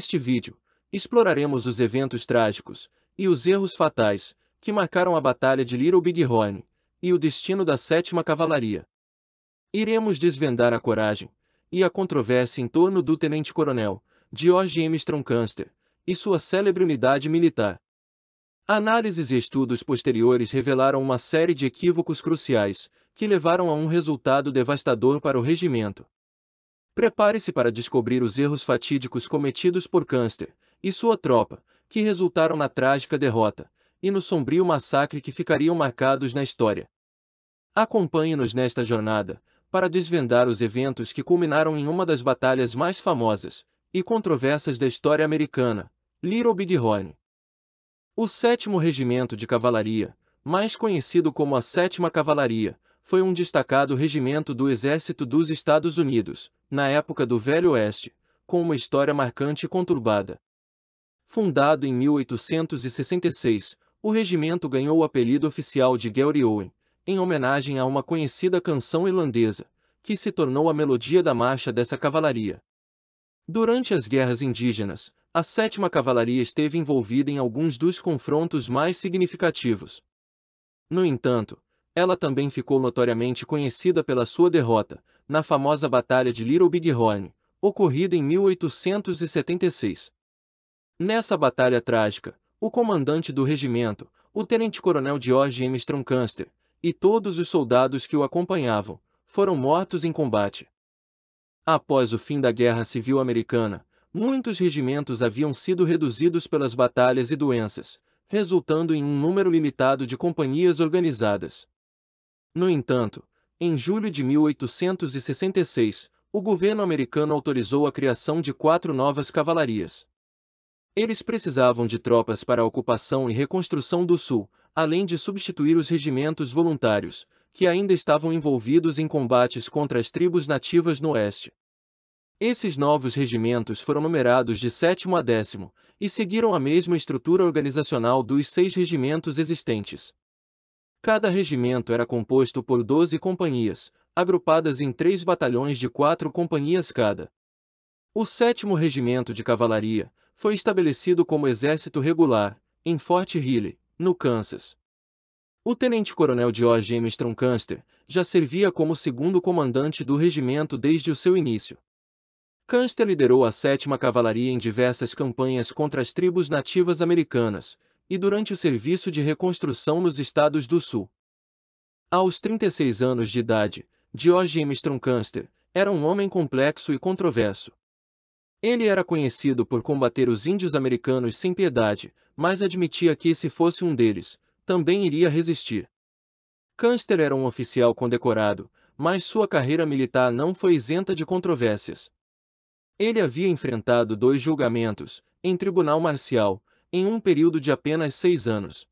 Neste vídeo, exploraremos os eventos trágicos e os erros fatais que marcaram a Batalha de Little Bighorn e o destino da Sétima Cavalaria. Iremos desvendar a coragem e a controvérsia em torno do tenente-coronel George M. Stromcanster e sua célebre unidade militar. Análises e estudos posteriores revelaram uma série de equívocos cruciais que levaram a um resultado devastador para o regimento. Prepare-se para descobrir os erros fatídicos cometidos por Cânster e sua tropa, que resultaram na trágica derrota e no sombrio massacre que ficariam marcados na história. Acompanhe-nos nesta jornada para desvendar os eventos que culminaram em uma das batalhas mais famosas e controversas da história americana, Little Big Horn. O 7 Regimento de Cavalaria, mais conhecido como a 7 Cavalaria, foi um destacado regimento do Exército dos Estados Unidos, na época do Velho Oeste, com uma história marcante e conturbada. Fundado em 1866, o regimento ganhou o apelido oficial de Gary Owen, em homenagem a uma conhecida canção irlandesa, que se tornou a melodia da marcha dessa cavalaria. Durante as guerras indígenas, a 7 Cavalaria esteve envolvida em alguns dos confrontos mais significativos. No entanto, ela também ficou notoriamente conhecida pela sua derrota, na famosa Batalha de Little Bighorn, ocorrida em 1876. Nessa batalha trágica, o comandante do regimento, o tenente-coronel George M. Stromcaster, e todos os soldados que o acompanhavam, foram mortos em combate. Após o fim da Guerra Civil Americana, muitos regimentos haviam sido reduzidos pelas batalhas e doenças, resultando em um número limitado de companhias organizadas. No entanto, em julho de 1866, o governo americano autorizou a criação de quatro novas cavalarias. Eles precisavam de tropas para a ocupação e reconstrução do Sul, além de substituir os regimentos voluntários, que ainda estavam envolvidos em combates contra as tribos nativas no Oeste. Esses novos regimentos foram numerados de sétimo a décimo, e seguiram a mesma estrutura organizacional dos seis regimentos existentes. Cada regimento era composto por 12 companhias, agrupadas em três batalhões de quatro companhias cada. O 7 Regimento de Cavalaria foi estabelecido como exército regular, em Fort Riley, no Kansas. O tenente-coronel George M. Stromcaster já servia como segundo comandante do regimento desde o seu início. Custer liderou a 7 Cavalaria em diversas campanhas contra as tribos nativas americanas, e durante o serviço de reconstrução nos estados do Sul. Aos 36 anos de idade, Diogenes Troncaster era um homem complexo e controverso. Ele era conhecido por combater os índios americanos sem piedade, mas admitia que, se fosse um deles, também iria resistir. Canster era um oficial condecorado, mas sua carreira militar não foi isenta de controvérsias. Ele havia enfrentado dois julgamentos, em tribunal marcial, em um período de apenas seis anos.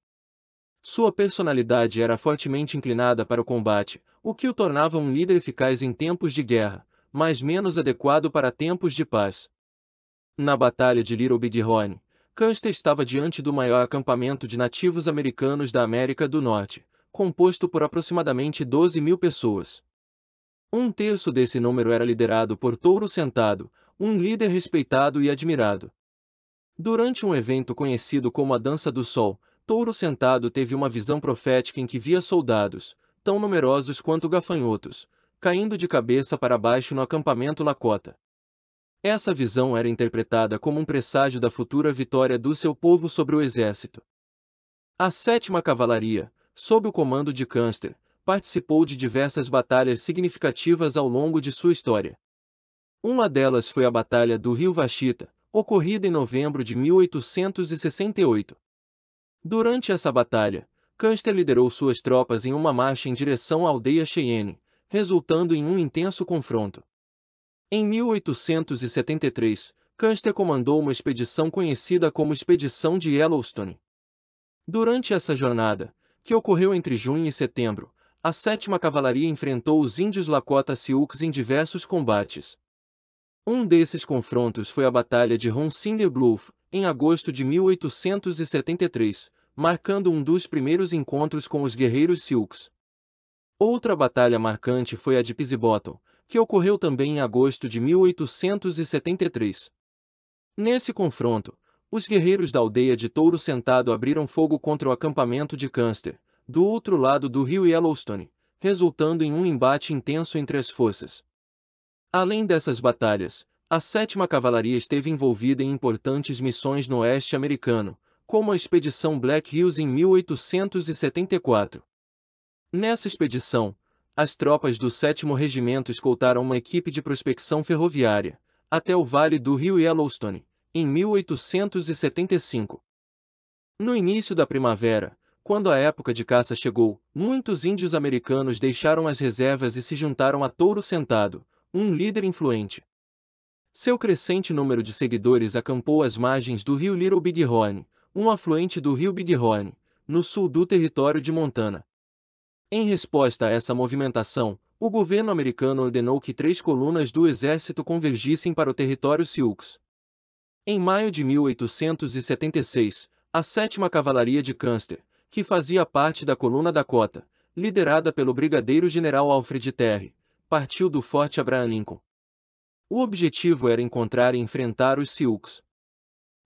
Sua personalidade era fortemente inclinada para o combate, o que o tornava um líder eficaz em tempos de guerra, mas menos adequado para tempos de paz. Na Batalha de Little Big Horn, Custer estava diante do maior acampamento de nativos americanos da América do Norte, composto por aproximadamente 12 mil pessoas. Um terço desse número era liderado por Touro Sentado, um líder respeitado e admirado. Durante um evento conhecido como a Dança do Sol, Touro Sentado teve uma visão profética em que via soldados, tão numerosos quanto gafanhotos, caindo de cabeça para baixo no acampamento Lakota. Essa visão era interpretada como um presságio da futura vitória do seu povo sobre o exército. A Sétima Cavalaria, sob o comando de Cânster, participou de diversas batalhas significativas ao longo de sua história. Uma delas foi a Batalha do Rio Vachita, ocorrida em novembro de 1868. Durante essa batalha, Custer liderou suas tropas em uma marcha em direção à aldeia Cheyenne, resultando em um intenso confronto. Em 1873, Custer comandou uma expedição conhecida como Expedição de Yellowstone. Durante essa jornada, que ocorreu entre junho e setembro, a 7 Cavalaria enfrentou os índios Lakota Sioux em diversos combates. Um desses confrontos foi a Batalha de Roncinle Bluff, em agosto de 1873, marcando um dos primeiros encontros com os guerreiros Sioux. Outra batalha marcante foi a de Pizibottle, que ocorreu também em agosto de 1873. Nesse confronto, os guerreiros da aldeia de Touro Sentado abriram fogo contra o acampamento de Custer, do outro lado do rio Yellowstone, resultando em um embate intenso entre as forças. Além dessas batalhas, a Sétima Cavalaria esteve envolvida em importantes missões no oeste americano, como a Expedição Black Hills em 1874. Nessa expedição, as tropas do 7 Regimento escoltaram uma equipe de prospecção ferroviária, até o vale do rio Yellowstone, em 1875. No início da primavera, quando a época de caça chegou, muitos índios americanos deixaram as reservas e se juntaram a Touro Sentado, um líder influente. Seu crescente número de seguidores acampou às margens do rio Little Bighorn, um afluente do rio Bighorn, no sul do território de Montana. Em resposta a essa movimentação, o governo americano ordenou que três colunas do exército convergissem para o território Sioux. Em maio de 1876, a 7 Cavalaria de Custer, que fazia parte da Coluna Dakota, liderada pelo brigadeiro-general Alfred Terry, partiu do Forte Abraham Lincoln. O objetivo era encontrar e enfrentar os Sioux.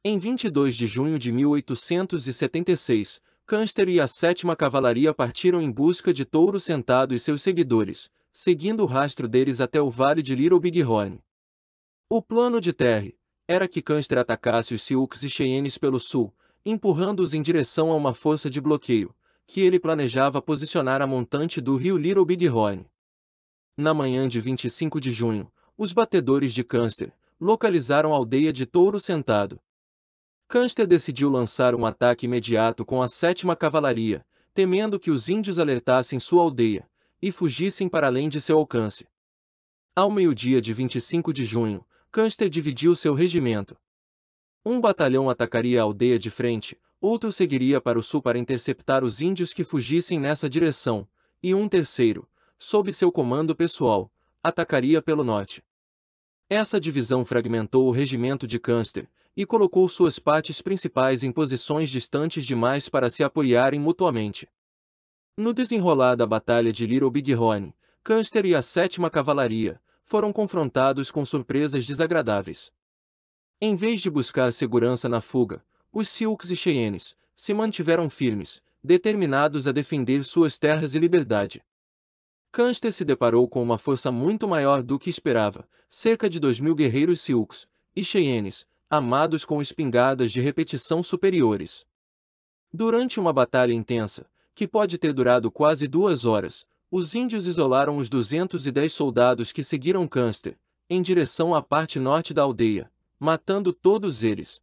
Em 22 de junho de 1876, Custer e a 7 Cavalaria partiram em busca de Touro Sentado e seus seguidores, seguindo o rastro deles até o vale de Little Bighorn. O plano de Terry era que Custer atacasse os Sioux e Cheyennes pelo sul, empurrando-os em direção a uma força de bloqueio, que ele planejava posicionar a montante do rio Little Bighorn. Na manhã de 25 de junho, os batedores de Cânster localizaram a aldeia de Touro Sentado. Cânster decidiu lançar um ataque imediato com a 7 Cavalaria, temendo que os índios alertassem sua aldeia e fugissem para além de seu alcance. Ao meio-dia de 25 de junho, Cânster dividiu seu regimento. Um batalhão atacaria a aldeia de frente, outro seguiria para o sul para interceptar os índios que fugissem nessa direção, e um terceiro, sob seu comando pessoal, atacaria pelo norte. Essa divisão fragmentou o regimento de Custer e colocou suas partes principais em posições distantes demais para se apoiarem mutuamente. No desenrolar da Batalha de Little Big Horn, Custer e a 7 Cavalaria foram confrontados com surpresas desagradáveis. Em vez de buscar segurança na fuga, os Silks e Cheyennes se mantiveram firmes, determinados a defender suas terras e liberdade. Cânster se deparou com uma força muito maior do que esperava, cerca de 2.000 guerreiros Sioux e Cheyennes, amados com espingardas de repetição superiores. Durante uma batalha intensa, que pode ter durado quase duas horas, os índios isolaram os 210 soldados que seguiram Cânster, em direção à parte norte da aldeia, matando todos eles.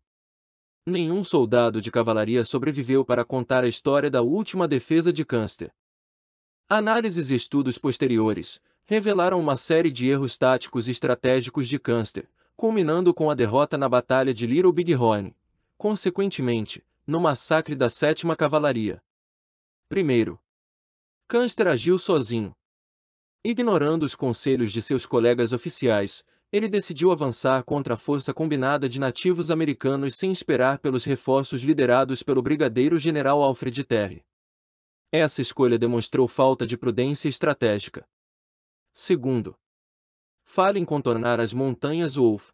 Nenhum soldado de cavalaria sobreviveu para contar a história da última defesa de Cânster. Análises e estudos posteriores revelaram uma série de erros táticos e estratégicos de Custer, culminando com a derrota na Batalha de Little Big Horn. consequentemente, no massacre da 7 Cavalaria. Primeiro, Custer agiu sozinho. Ignorando os conselhos de seus colegas oficiais, ele decidiu avançar contra a força combinada de nativos americanos sem esperar pelos reforços liderados pelo brigadeiro-general Alfred Terry. Essa escolha demonstrou falta de prudência estratégica. Segundo, fale em contornar as montanhas Wolf.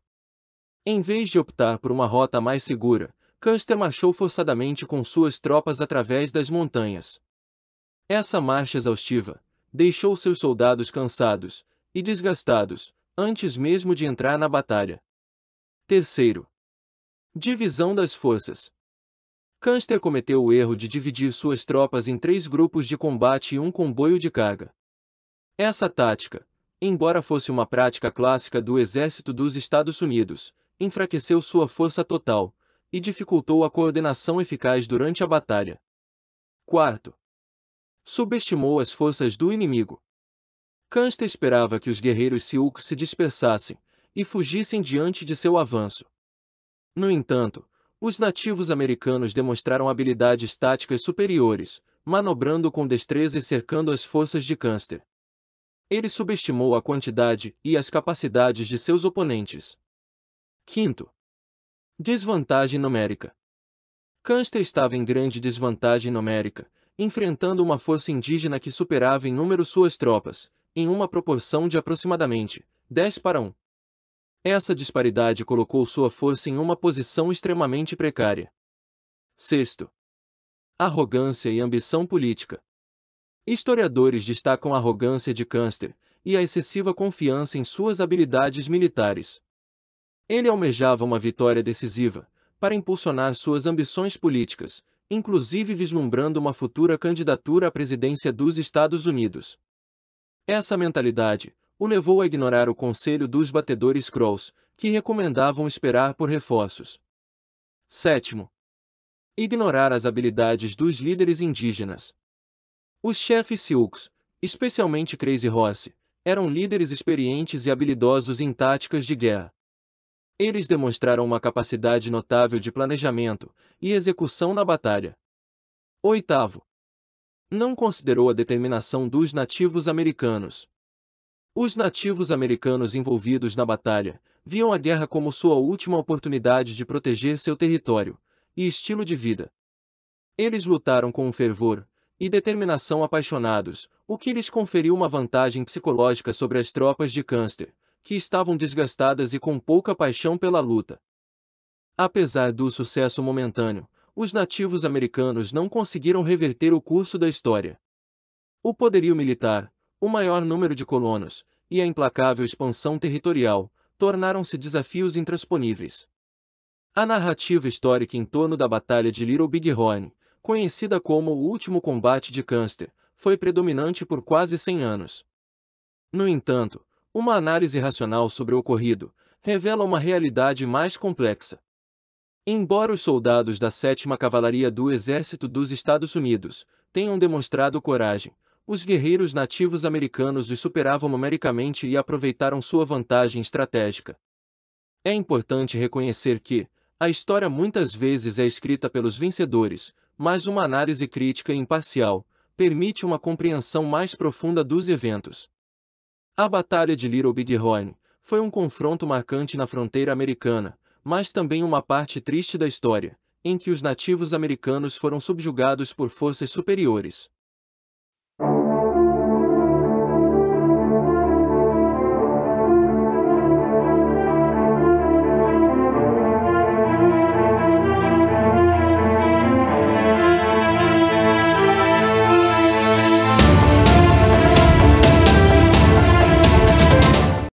Em vez de optar por uma rota mais segura, Custer marchou forçadamente com suas tropas através das montanhas. Essa marcha exaustiva deixou seus soldados cansados e desgastados antes mesmo de entrar na batalha. Terceiro, divisão das forças. Canster cometeu o erro de dividir suas tropas em três grupos de combate e um comboio de carga. Essa tática, embora fosse uma prática clássica do exército dos Estados Unidos, enfraqueceu sua força total e dificultou a coordenação eficaz durante a batalha. Quarto, subestimou as forças do inimigo. Canster esperava que os guerreiros Sioux se dispersassem e fugissem diante de seu avanço. No entanto, os nativos americanos demonstraram habilidades táticas superiores, manobrando com destreza e cercando as forças de Custer. Ele subestimou a quantidade e as capacidades de seus oponentes. Quinto. Desvantagem numérica. Custer estava em grande desvantagem numérica, enfrentando uma força indígena que superava em número suas tropas, em uma proporção de aproximadamente 10 para 1. Essa disparidade colocou sua força em uma posição extremamente precária. Sexto. Arrogância e ambição política. Historiadores destacam a arrogância de Custer e a excessiva confiança em suas habilidades militares. Ele almejava uma vitória decisiva para impulsionar suas ambições políticas, inclusive vislumbrando uma futura candidatura à presidência dos Estados Unidos. Essa mentalidade, o levou a ignorar o conselho dos batedores Krolls, que recomendavam esperar por reforços. Sétimo. Ignorar as habilidades dos líderes indígenas. Os chefes Sioux, especialmente Crazy Horse, eram líderes experientes e habilidosos em táticas de guerra. Eles demonstraram uma capacidade notável de planejamento e execução na batalha. Oitavo. Não considerou a determinação dos nativos americanos. Os nativos americanos envolvidos na batalha viam a guerra como sua última oportunidade de proteger seu território e estilo de vida. Eles lutaram com um fervor e determinação apaixonados, o que lhes conferiu uma vantagem psicológica sobre as tropas de Câncer, que estavam desgastadas e com pouca paixão pela luta. Apesar do sucesso momentâneo, os nativos americanos não conseguiram reverter o curso da história. O poderio militar, o maior número de colonos, e a implacável expansão territorial, tornaram-se desafios intransponíveis. A narrativa histórica em torno da Batalha de Little Bighorn, conhecida como o último combate de Custer, foi predominante por quase 100 anos. No entanto, uma análise racional sobre o ocorrido revela uma realidade mais complexa. Embora os soldados da 7 Cavalaria do Exército dos Estados Unidos tenham demonstrado coragem, os guerreiros nativos americanos os superavam numericamente e aproveitaram sua vantagem estratégica. É importante reconhecer que, a história muitas vezes é escrita pelos vencedores, mas uma análise crítica e imparcial permite uma compreensão mais profunda dos eventos. A Batalha de Little Big Horn foi um confronto marcante na fronteira americana, mas também uma parte triste da história, em que os nativos americanos foram subjugados por forças superiores.